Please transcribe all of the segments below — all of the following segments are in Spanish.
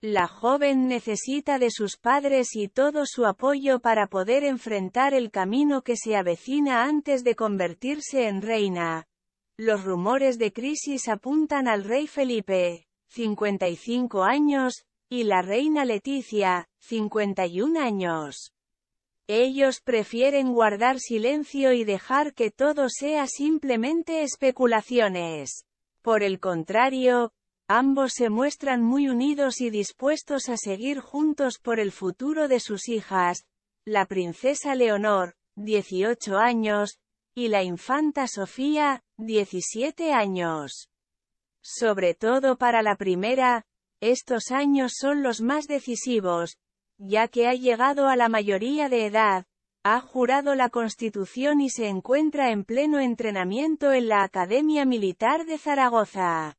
La joven necesita de sus padres y todo su apoyo para poder enfrentar el camino que se avecina antes de convertirse en reina. Los rumores de crisis apuntan al rey Felipe, 55 años, y la reina Leticia, 51 años. Ellos prefieren guardar silencio y dejar que todo sea simplemente especulaciones. Por el contrario, Ambos se muestran muy unidos y dispuestos a seguir juntos por el futuro de sus hijas, la princesa Leonor, 18 años, y la infanta Sofía, 17 años. Sobre todo para la primera, estos años son los más decisivos, ya que ha llegado a la mayoría de edad, ha jurado la Constitución y se encuentra en pleno entrenamiento en la Academia Militar de Zaragoza.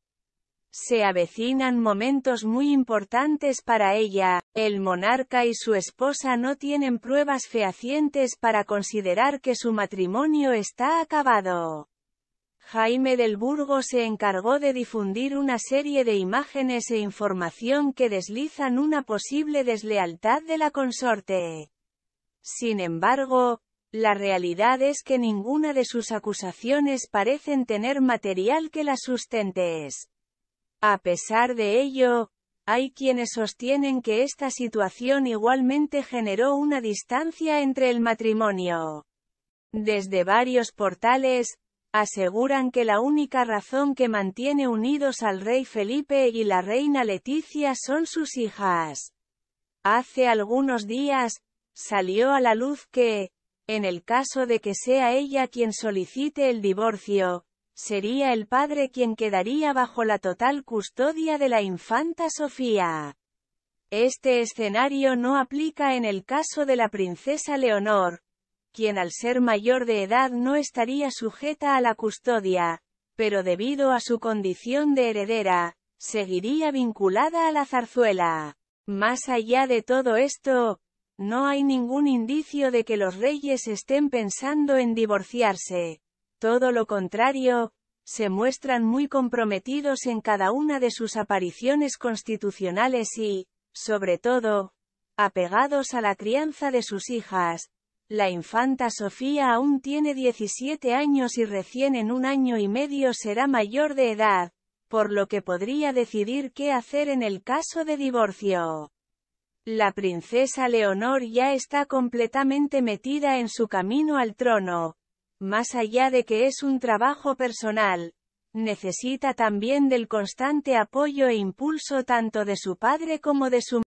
Se avecinan momentos muy importantes para ella, el monarca y su esposa no tienen pruebas fehacientes para considerar que su matrimonio está acabado. Jaime del Burgo se encargó de difundir una serie de imágenes e información que deslizan una posible deslealtad de la consorte. Sin embargo, la realidad es que ninguna de sus acusaciones parecen tener material que las sustentes. A pesar de ello, hay quienes sostienen que esta situación igualmente generó una distancia entre el matrimonio. Desde varios portales, aseguran que la única razón que mantiene unidos al rey Felipe y la reina Leticia son sus hijas. Hace algunos días, salió a la luz que, en el caso de que sea ella quien solicite el divorcio, sería el padre quien quedaría bajo la total custodia de la infanta Sofía. Este escenario no aplica en el caso de la princesa Leonor, quien al ser mayor de edad no estaría sujeta a la custodia, pero debido a su condición de heredera, seguiría vinculada a la zarzuela. Más allá de todo esto, no hay ningún indicio de que los reyes estén pensando en divorciarse. Todo lo contrario, se muestran muy comprometidos en cada una de sus apariciones constitucionales y, sobre todo, apegados a la crianza de sus hijas. La infanta Sofía aún tiene 17 años y recién en un año y medio será mayor de edad, por lo que podría decidir qué hacer en el caso de divorcio. La princesa Leonor ya está completamente metida en su camino al trono, más allá de que es un trabajo personal, necesita también del constante apoyo e impulso tanto de su padre como de su madre.